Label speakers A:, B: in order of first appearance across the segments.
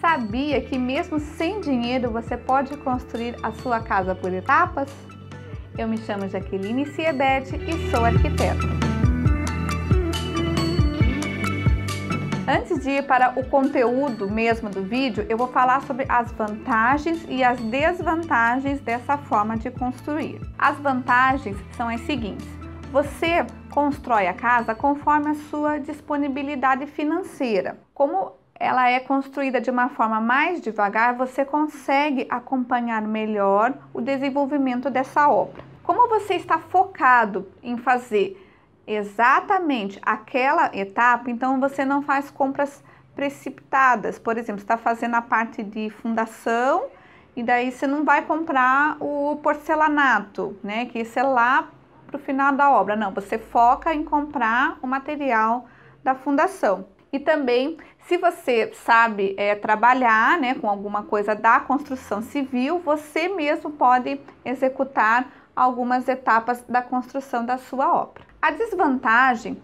A: Sabia que mesmo sem dinheiro você pode construir a sua casa por etapas? Eu me chamo Jaqueline Ciebete e sou arquiteta. Antes de ir para o conteúdo mesmo do vídeo, eu vou falar sobre as vantagens e as desvantagens dessa forma de construir. As vantagens são as seguintes: você constrói a casa conforme a sua disponibilidade financeira. Como ela é construída de uma forma mais devagar, você consegue acompanhar melhor o desenvolvimento dessa obra. Como você está focado em fazer exatamente aquela etapa, então você não faz compras precipitadas. Por exemplo, está fazendo a parte de fundação e daí você não vai comprar o porcelanato, né? Que isso é lá para o final da obra. Não, você foca em comprar o material da fundação. E também, se você sabe é, trabalhar né, com alguma coisa da construção civil, você mesmo pode executar algumas etapas da construção da sua obra. A desvantagem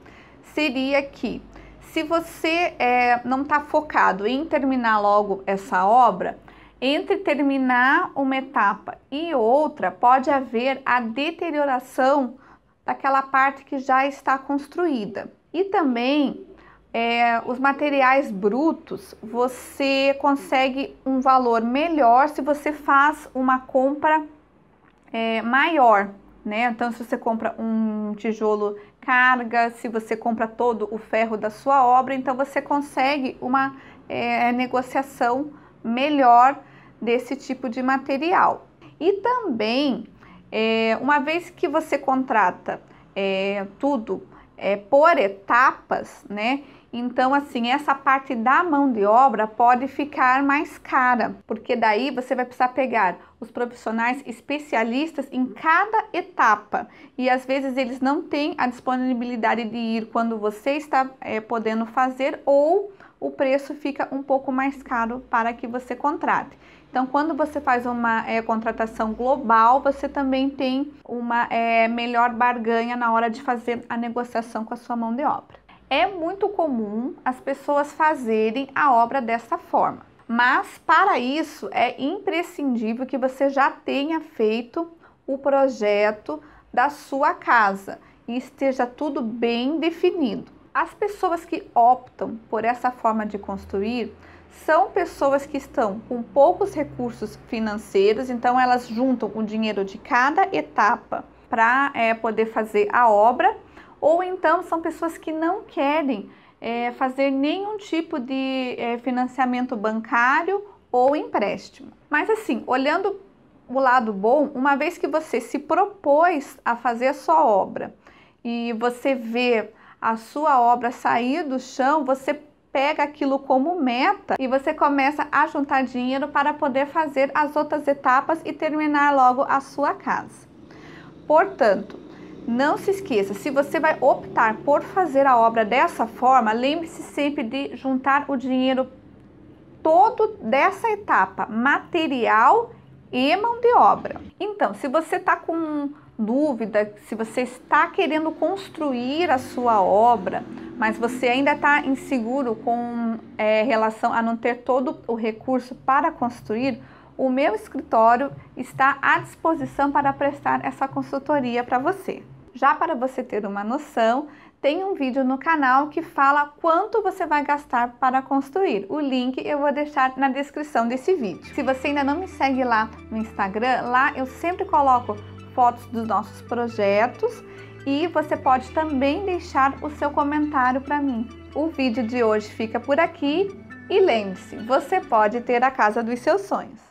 A: seria que, se você é, não está focado em terminar logo essa obra, entre terminar uma etapa e outra, pode haver a deterioração daquela parte que já está construída. E também é, os materiais brutos, você consegue um valor melhor se você faz uma compra é, maior, né? Então, se você compra um tijolo carga, se você compra todo o ferro da sua obra, então você consegue uma é, negociação melhor desse tipo de material. E também, é, uma vez que você contrata é, tudo é, por etapas, né? Então, assim, essa parte da mão de obra pode ficar mais cara, porque daí você vai precisar pegar os profissionais especialistas em cada etapa e às vezes eles não têm a disponibilidade de ir quando você está é, podendo fazer ou o preço fica um pouco mais caro para que você contrate. Então, quando você faz uma é, contratação global, você também tem uma é, melhor barganha na hora de fazer a negociação com a sua mão de obra. É muito comum as pessoas fazerem a obra dessa forma, mas para isso é imprescindível que você já tenha feito o projeto da sua casa e esteja tudo bem definido. As pessoas que optam por essa forma de construir são pessoas que estão com poucos recursos financeiros, então elas juntam o dinheiro de cada etapa para é, poder fazer a obra ou então são pessoas que não querem é, fazer nenhum tipo de é, financiamento bancário ou empréstimo. Mas assim, olhando o lado bom, uma vez que você se propôs a fazer a sua obra e você vê a sua obra sair do chão, você pega aquilo como meta e você começa a juntar dinheiro para poder fazer as outras etapas e terminar logo a sua casa. Portanto, não se esqueça, se você vai optar por fazer a obra dessa forma, lembre-se sempre de juntar o dinheiro todo dessa etapa, material e mão de obra. Então, se você está com dúvida, se você está querendo construir a sua obra, mas você ainda está inseguro com é, relação a não ter todo o recurso para construir, o meu escritório está à disposição para prestar essa consultoria para você. Já para você ter uma noção, tem um vídeo no canal que fala quanto você vai gastar para construir. O link eu vou deixar na descrição desse vídeo. Se você ainda não me segue lá no Instagram, lá eu sempre coloco fotos dos nossos projetos e você pode também deixar o seu comentário para mim. O vídeo de hoje fica por aqui e lembre-se, você pode ter a casa dos seus sonhos.